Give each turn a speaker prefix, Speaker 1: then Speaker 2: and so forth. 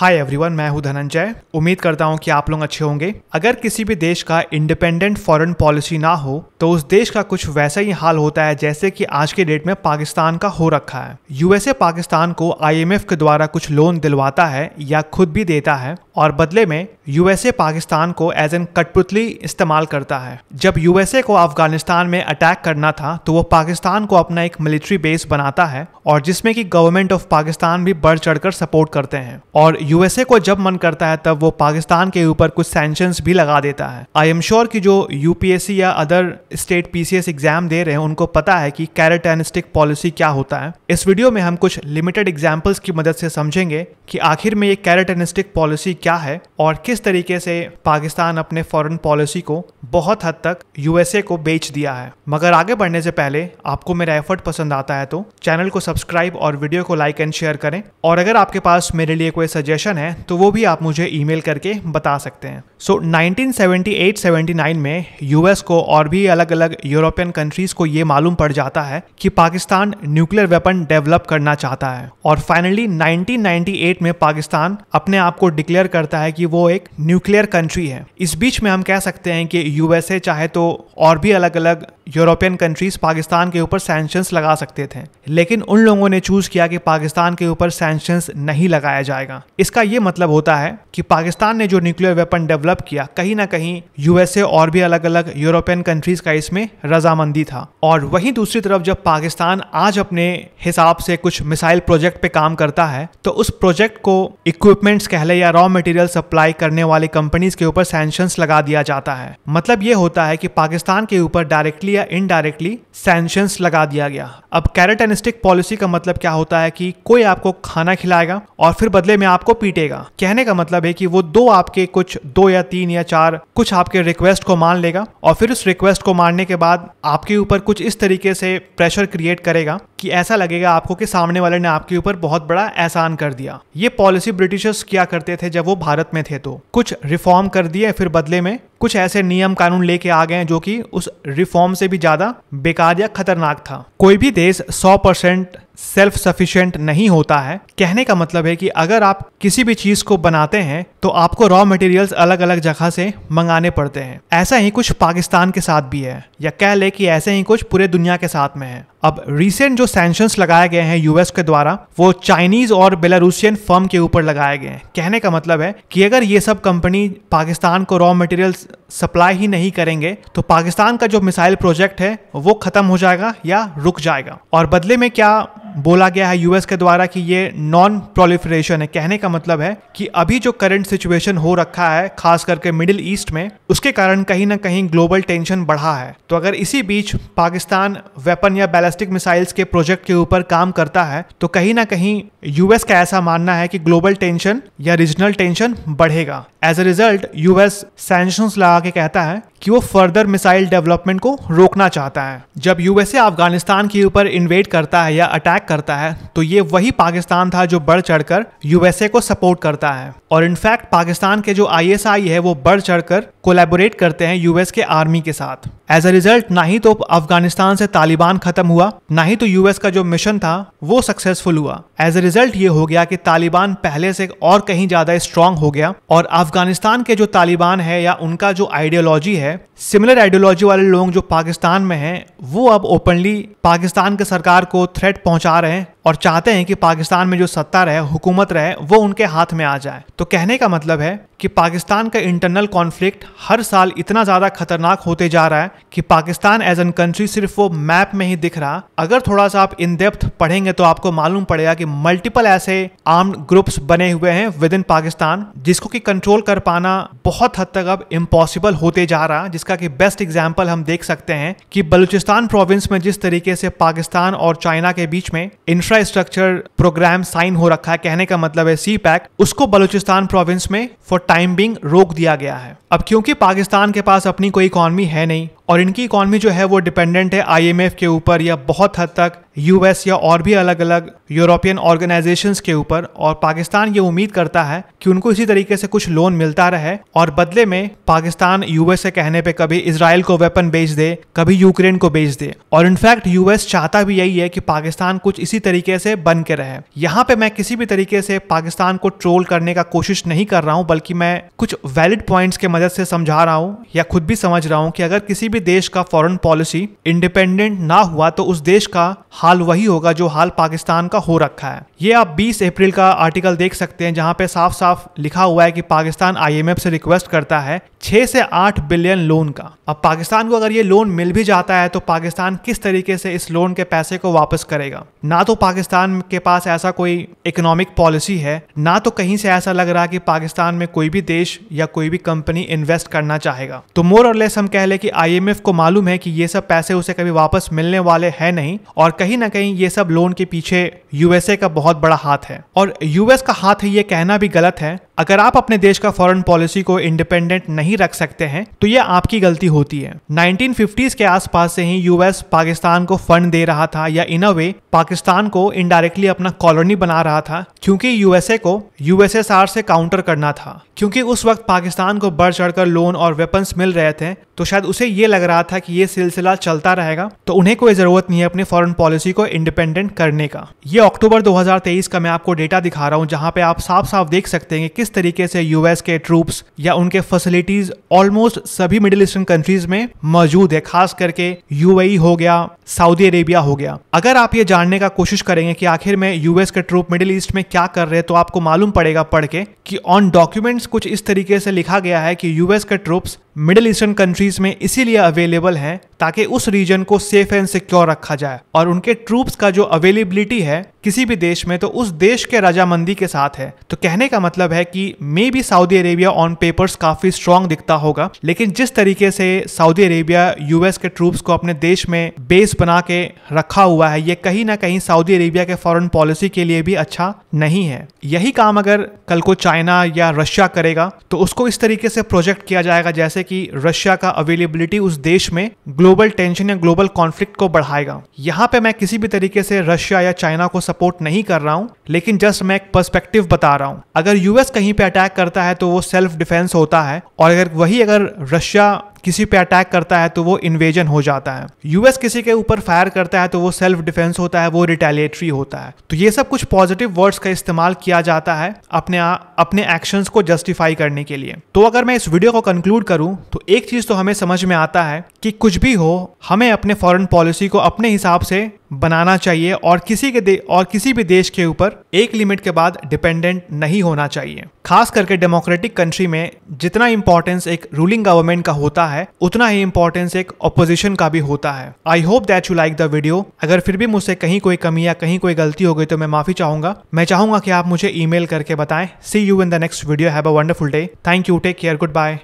Speaker 1: hi everyone मैं हूं धनंजय उम्मीद करता हूं कि आप लोग अच्छे होंगे अगर किसी भी देश का इंडिपेंडेंट फॉरेन पॉलिसी ना हो तो उस देश का कुछ वैसा ही हाल होता है जैसे कि आज के डेट में पाकिस्तान का हो रखा है यूएसए पाकिस्तान को आईएमएफ के द्वारा कुछ लोन दिलवाता है या खुद भी देता है और बदले में यूएसए पाकिस्तान को एज एन कठपुतली इस्तेमाल करता है जब यूएसए को अफगानिस्तान में अटैक करना था तो वो पाकिस्तान को अपना एक मिलिट्री बेस बनाता है और जिसमें कि गवर्नमेंट ऑफ पाकिस्तान भी बढ़ चढ़कर सपोर्ट करते हैं और यूएसए को जब मन करता है तब वो पाकिस्तान के ऊपर कुछ सेंशन भी लगा देता है आई एम श्योर की जो यूपीएससी या अदर स्टेट पीसीएस एग्जाम दे रहे हैं उनको पता है कि कैरेट पॉलिसी क्या होता है इस वीडियो में हम कुछ लिमिटेड एग्जाम्पल्स की मदद से समझेंगे कि आखिर में ये कैरेट पॉलिसी क्या है और किस तरीके से पाकिस्तान अपने फॉरेन पॉलिसी को बहुत हद तक यूएसए को बेच दिया है मगर आगे बढ़ने से पहले आपको मेरा एफर्ट पसंद आता है तो चैनल को सब्सक्राइब और वीडियो को लाइक एंड शेयर करें और अगर आपके पास मेरे लिए कोई सजेशन है तो वो भी आप मुझे ईमेल करके बता सकते हैं सो so, 1978-79 में यूएस को और भी अलग अलग यूरोपियन कंट्रीज को ये मालूम पड़ जाता है कि पाकिस्तान न्यूक्लियर वेपन डेवलप करना चाहता है और फाइनली 1998 में पाकिस्तान अपने आप को डिक्लेयर करता है कि वो एक न्यूक्लियर कंट्री है इस बीच में हम कह सकते हैं कि यूएसए चाहे तो और भी अलग अलग यूरोपियन कंट्रीज पाकिस्तान के ऊपर सैंक्शंस लगा सकते थे लेकिन उन लोगों ने चूज किया कि पाकिस्तान के ऊपर सैंक्शंस नहीं लगाया जाएगा इसका ये मतलब होता है कि पाकिस्तान ने जो न्यूक्लियर वेपन डेवलप किया कहीं ना कहीं यूएसए और भी अलग अलग यूरोपियन कंट्रीज का इसमें रजामंदी था और वहीं दूसरी तरफ जब पाकिस्तान आज अपने हिसाब से कुछ मिसाइल प्रोजेक्ट पे काम करता है तो उस प्रोजेक्ट को इक्विपमेंट्स कहले या रॉ मटेरियल सप्लाई करने वाली कंपनीज के ऊपर सैंक्शंस लगा दिया जाता है मतलब ये होता है कि पाकिस्तान के ऊपर डायरेक्टली या इनडायरेक्टली सैंक्शंस लगा दिया गया अब कैरेटनिस्टिक पॉलिसी का मतलब क्या होता है कि कोई आपको खाना खिलाएगा और फिर बदले में आपको पीटेगा कहने का मतलब है कि वो दो आपके कुछ दो या तीन या चार कुछ आपके रिक्वेस्ट को मान लेगा और फिर उस रिक्वेस्ट को मानने के बाद आपके ऊपर कुछ इस तरीके से प्रेशर क्रिएट करेगा कि ऐसा लगेगा आपको कि सामने वाले ने आपके ऊपर बहुत बड़ा एहसान कर दिया ये पॉलिसी ब्रिटिशर्स क्या करते थे जब वो भारत में थे तो कुछ रिफॉर्म कर दिए फिर बदले में कुछ ऐसे नियम कानून लेके आ गए हैं जो कि उस रिफॉर्म से भी ज़्यादा बेकार या खतरनाक था कोई भी देश 100 परसेंट सेल्फ सफिशिएंट नहीं होता है कहने का मतलब है कि अगर आप किसी भी चीज़ को बनाते हैं तो आपको रॉ मटेरियल्स अलग अलग जगह से मंगाने पड़ते हैं ऐसा ही कुछ पाकिस्तान के साथ भी है या कह ले कि ऐसे ही कुछ पूरे दुनिया के साथ में है अब रिसेंट जो सैंक्शंस लगाए गए हैं यूएस के द्वारा वो चाइनीज और बेलारूसियन फर्म के ऊपर लगाए गए हैं कहने का मतलब है कि अगर ये सब कंपनी पाकिस्तान को रॉ मटेरियल्स सप्लाई ही नहीं करेंगे तो पाकिस्तान का जो मिसाइल प्रोजेक्ट है वो खत्म हो जाएगा या रुक जाएगा और बदले में क्या बोला गया है यूएस के द्वारा कि ये नॉन प्रोलिफरेशन है कहने का मतलब है कि अभी जो करंट सिचुएशन हो रखा है खास करके मिडिल ईस्ट में उसके कारण कहीं ना कहीं ग्लोबल टेंशन बढ़ा है तो अगर इसी बीच पाकिस्तान वेपन या बैलिस्टिक मिसाइल्स के प्रोजेक्ट के ऊपर काम करता है तो कहीं ना कहीं यूएस का ऐसा मानना है कि ग्लोबल टेंशन या रीजनल टेंशन बढ़ेगा as a result US sanction लगा के कहता है कि वो फर्दर मिसाइल डेवलपमेंट को रोकना चाहता है जब यूएसए अफगानिस्तान के ऊपर इन्वेड करता है या अटैक करता है तो ये वही पाकिस्तान था जो बढ़ चढ़कर यूएसए को सपोर्ट करता है और इनफैक्ट पाकिस्तान के जो आईएसआई है वो बढ़ चढ़कर कोलेबोरेट करते हैं यूएस के आर्मी के साथ एज अ रिजल्ट ना ही तो अफगानिस्तान से तालिबान खत्म हुआ ना ही तो यूएस का जो मिशन था वो सक्सेसफुल हुआ एज अ रिजल्ट ये हो गया कि तालिबान पहले से और कहीं ज्यादा स्ट्रांग हो गया और अफगानिस्तान के जो तालिबान है या उनका जो आइडियोलॉजी है सिमिलर आइडियोलॉजी वाले लोग जो पाकिस्तान में हैं वो अब ओपनली पाकिस्तान के सरकार को थ्रेट पहुंचा रहे हैं और चाहते हैं कि पाकिस्तान में जो सत्ता रहे हुकूमत रहे वो उनके हाथ में आ जाए तो कहने का मतलब है कि पाकिस्तान का इंटरनल कॉन्फ्लिक्ट हर साल इतना ज़्यादा खतरनाक होते जा रहा है कि पाकिस्तान एज एन कंट्री सिर्फ वो मैप में ही दिख रहा अगर थोड़ा सा आप इन डेप्थ पढ़ेंगे तो आपको मालूम पड़ेगा कि मल्टीपल ऐसे आर्म्ड ग्रुप्स बने हुए हैं विद इन पाकिस्तान जिसको कि कंट्रोल कर पाना बहुत हद तक अब इम्पॉसिबल होते जा रहा जिसका कि बेस्ट एग्जाम्पल हम देख सकते हैं कि बलूचिस्तान प्रोविंस में जिस तरीके से पाकिस्तान और चाइना के बीच में इंफ्रा इंफ्रास्ट्रक्चर प्रोग्राम साइन हो रखा है कहने का मतलब है सी पैक उसको बलूचिस्तान प्रोविंस में फॉर टाइम बिंग रोक दिया गया है अब क्योंकि पाकिस्तान के पास अपनी कोई इकॉनमी है नहीं और इनकी इकॉनमी जो है वो डिपेंडेंट है आईएमएफ के ऊपर या बहुत हद तक यूएस या और भी अलग अलग यूरोपियन ऑर्गेनाइजेशन के ऊपर और पाकिस्तान ये उम्मीद करता है कि उनको इसी तरीके से कुछ लोन मिलता रहे और बदले में पाकिस्तान यूएस से कहने पे कभी इसराइल को वेपन बेच दे कभी यूक्रेन को बेच दे और इनफैक्ट यूएस चाहता भी यही है कि पाकिस्तान कुछ इसी तरीके तरीके से बन के रहे यहाँ पे मैं किसी भी तरीके से पाकिस्तान को ट्रोल करने का कोशिश नहीं कर रहा हूँ बल्कि मैं कुछ वैलिड पॉइंट्स के मदद से समझा रहा हूँ या खुद भी समझ रहा हूँ कि अगर किसी भी देश का फॉरन पॉलिसी इंडिपेंडेंट ना हुआ तो उस देश का हाल वही होगा जो हाल पाकिस्तान का हो रखा है ये आप 20 अप्रैल का आर्टिकल देख सकते हैं जहाँ पे साफ साफ लिखा हुआ है कि पाकिस्तान आईएमएफ से रिक्वेस्ट करता है 6 से 8 बिलियन लोन का अब पाकिस्तान को अगर ये लोन मिल भी जाता है तो पाकिस्तान किस तरीके से इस लोन के पैसे को वापस करेगा ना तो पाकिस्तान के पास ऐसा कोई इकोनॉमिक पॉलिसी है ना तो कहीं से ऐसा लग रहा कि पाकिस्तान में कोई भी देश या कोई भी कंपनी इन्वेस्ट करना चाहेगा तो मोर और लेस हम कह लें कि आईएमएफ को मालूम है कि ये सब पैसे उसे कभी वापस मिलने वाले है नहीं और कहीं ना कहीं ये सब लोन के पीछे यूएसए का बहुत बड़ा हाथ है और यूएस का हाथ है ये कहना भी गलत है अगर आप अपने देश का फॉरेन पॉलिसी को इंडिपेंडेंट नहीं रख सकते हैं तो ये आपकी गलती होती है 1950s के आसपास से ही यूएस पाकिस्तान को फंड दे रहा था या इन अ वे पाकिस्तान को को इनडायरेक्टली अपना कॉलोनी बना रहा था क्योंकि यूएसए को यूएसएसआर से काउंटर करना था क्योंकि उस वक्त पाकिस्तान को बढ़ चढ़कर लोन और वेपन्स मिल रहे थे तो शायद उसे ये लग रहा था कि ये सिलसिला चलता रहेगा तो उन्हें कोई ज़रूरत नहीं है अपनी फॉरेन पॉलिसी को इंडिपेंडेंट करने का ये अक्टूबर 2023 का मैं आपको डेटा दिखा रहा हूँ जहाँ पे आप साफ साफ देख सकते हैं कि किस तरीके से यूएस के ट्रूप्स या उनके फैसिलिटीज ऑलमोस्ट सभी मिडिल ईस्टर्न कंट्रीज में मौजूद है खास करके यू e हो गया सऊदी अरेबिया हो गया अगर आप ये जानने का कोशिश करेंगे कि आखिर में यूएस के ट्रूप मिडिल ईस्ट में क्या कर रहे हैं तो आपको मालूम पड़ेगा पढ़ के कि ऑन डॉक्यूमेंट्स कुछ इस तरीके से लिखा गया है कि यूएस के ट्रुप्स मिडिल ईस्टर्न कंट्रीज में इसीलिए अवेलेबल हैं ताकि उस रीजन को सेफ एंड सिक्योर रखा जाए और उनके ट्रूप्स का जो अवेलेबिलिटी है किसी भी देश में तो उस देश के राजामंदी के साथ है तो कहने का मतलब है कि maybe Saudi Arabia on papers काफी स्ट्रांग दिखता होगा लेकिन जिस तरीके से सऊदी अरेबिया यूएस के ट्रूप्स को अपने देश में बेस बना के रखा हुआ है ये कहीं ना कहीं सऊदी अरेबिया के फॉरेन पॉलिसी के लिए भी अच्छा नहीं है यही काम अगर कल को चाइना या रशिया करेगा तो उसको इस तरीके से प्रोजेक्ट किया जाएगा जैसे कि रशिया का अवेलेबिलिटी उस देश में ग्लोबल टेंशन या ग्लोबल कॉन्फ्लिक्ट को बढ़ाएगा यहाँ पे मैं किसी भी तरीके से रशिया या चाइना को सपोर्ट नहीं कर रहा हूँ लेकिन जस्ट मैं एक पर्सपेक्टिव बता रहा हूँ अगर यूएस कहीं पे अटैक करता है तो वो सेल्फ डिफेंस होता है और अगर वही अगर रशिया किसी पे अटैक करता है तो वो इन्वेजन हो जाता है यूएस किसी के ऊपर फायर करता है तो वो सेल्फ डिफेंस होता है वो रिटेलिएटरी होता है तो ये सब कुछ पॉजिटिव वर्ड्स का इस्तेमाल किया जाता है अपने आ, अपने एक्शंस को जस्टिफाई करने के लिए तो अगर मैं इस वीडियो को कंक्लूड करूं तो एक चीज तो हमें समझ में आता है कि कुछ भी हो हमें अपने फॉरन पॉलिसी को अपने हिसाब से बनाना चाहिए और किसी के और किसी भी देश के ऊपर एक लिमिट के बाद डिपेंडेंट नहीं होना चाहिए खास करके डेमोक्रेटिक कंट्री में जितना इंपॉर्टेंस एक रूलिंग गवर्नमेंट का होता है उतना ही इंपॉर्टेंस एक ऑपोजिशन का भी होता है I hope that you like the video अगर फिर भी मुझसे कहीं कोई कमी या कहीं कोई गलती हो गई तो मैं माफी चाहूंगा मैं चाहूंगा कि आप मुझे ईमेल करके बताएं see you in the next video have a wonderful day thank you take care good bye